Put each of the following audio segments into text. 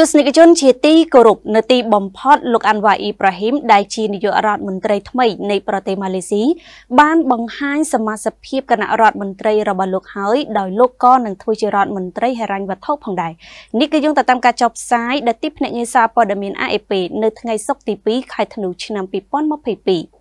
ទស្សនិកជនជាទីគោរពនៅទីបំផុតលោកអាន់វ៉ាអ៊ីប្រាហ៊ីមដែលជានាយករដ្ឋមន្ត្រីថ្មី នៃប្រទេសម៉ាឡេស៊ីបាន បង្ហាញ សមាជិកភាពគណៈរដ្ឋមន្ត្រីរបស់លោកហើយដោយលោកក៏នឹងធ្វើជារដ្ឋមន្ត្រីហិរញ្ញវត្ថុផងដែរនេះគឺយោងទៅតាមការចុះផ្សាយដែលទីភ្នាក់ងារសារព័ត៌មាន AFP នៅថ្ងៃសុក្រទី2ខែធ្នូឆ្នាំ2022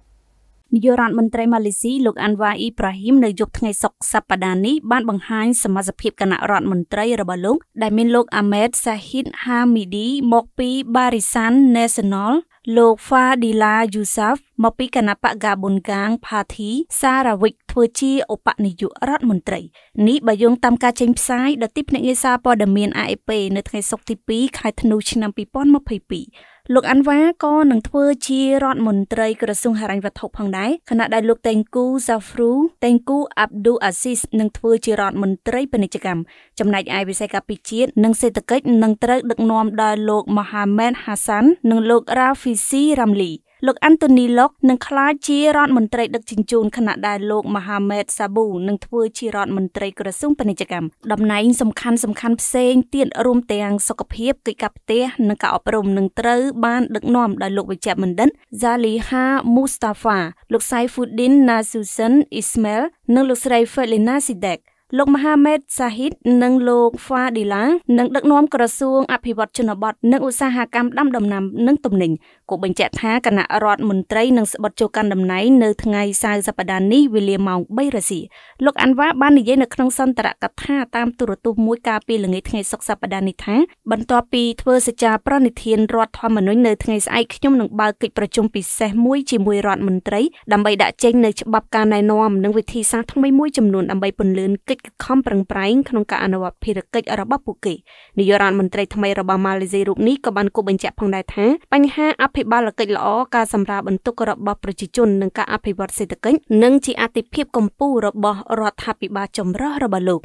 នាយករដ្ឋមន្ត្រីម៉ាឡេស៊ីលោកអាន់វ៉ាអ៊ីប្រាហ៊ីមនៅយប់ថ្ងៃសុក្រសប្តាហ៍នេះបានបង្ហាញសមាជិកគណៈរដ្ឋមន្ត្រីរបស់លោកដែលមានលោកអាមេតសាហ៊ីតហាមីឌីមកពី Barisan National លោក Fadila Yousaf មកពីគណៈបកកាបុនកាងផាធីសារវិកធ្វើជាឧបនាយករដ្ឋមន្ត្រីនេះបើយោងតាមការចេញផ្សាយដល់ទីភ្នាក់ងារសារព័ត៌មាន AFP នៅថ្ងៃសុក្រទី2ខែធ្នូឆ្នាំ2022លោកអាន់វ៉ាក៏នឹងធ្វើជារដ្ឋមន្ត្រីក្រសួងហិរញ្ញវត្ថុផងដែរខណៈដែលលោកតេងគូសាហ្វ្រូតេងគូអាប់ឌូអាស៊ីសនឹងធ្វើជារដ្ឋមន្ត្រីពាណិជ្ជកម្មចំណែកឯវិស័យការពារជាតិនិងសេដ្ឋកិច្ចនឹងត្រូវដឹកនាំដោយលោក មហាម៉ែនហាសាន់និងលោករ៉ាហ្វីស៊ីរ៉ាំលីលោកអាន់តូនីឡុកនឹងក្លាយជារដ្ឋមន្ត្រីដឹកជញ្ជូនខណៈដែលលោកម៉ាហាម៉េតសាប៊ូនឹងធ្វើជារដ្ឋមន្ត្រីក្រសួងពាណិជ្ជកម្មតំណែងសំខាន់សំខាន់ផ្សេងទៀតរួមទាំងសុខភាពកិច្ចការផ្ទះនិងការអប់រំនឹងត្រូវបានដឹកនាំដោយលោកវិជ្ជបណ្ឌិត Zaliha Mustafa លោក Saifuddin Nasution Ismail និងលោកស្រី Felina Sidek លោកមហាម៉េតសាហ៊ីតនិងលោកហ្វាឌីឡានឹងដឹកនាំក្រសួងអភិវឌ្ឍជនបទនិងឧស្សាហកម្មដាំដំណាំនិងទំនិញគូបញ្ជាក់ថាគណៈរដ្ឋមន្ត្រីនឹងស្បិតចូលកាន់តំណែងនៅថ្ងៃសៅរ៍សប្តាហ៍នេះវេលាម៉ោង3រសៀលលោកអាន់វ៉ាបាននិយាយនៅក្នុងសន្ទរកថាតាមទូរទស្សន៍មួយកាលពីល្ងាចថ្ងៃសុក្រសប្តាហ៍នេះថាបន្ទាប់ពីធ្វើសេចក្តីប្រណិធានរដ្ឋធម្មនុញ្ញនៅថ្ងៃស្អែកខ្ញុំនឹងបើកកិច្ចប្រជុំពិសេសមួយជាមួយរដ្ឋមន្ត្រីដើម្បីដាក់ចេញនៅច្បាប់ការណែនាំនិងវិធីសាស្ត្រថ្មីមួយចំនួនដើម្បីពន្លឿនកិច្ចច្ចគឺខំប្រឹងប្រែងក្នុងការអនុវត្តភារកិច្ចរបស់ពួកគេនាយករដ្ឋមន្ត្រីថ្មីរបស់ម៉ាឡេស៊ីរូបនេះក៏បានគូបញ្ជាក់ផងដែរថា បញ្ហាអភិបាលកិច្ចល្អការសម្រាលបន្ទុករបស់ប្រជាជននិងការអភិវឌ្ឍសេដ្ឋកិច្ចនិងជាអាទិភាពកម្ពុជារបស់រដ្ឋាភិបាលចម្រុះរបស់លោក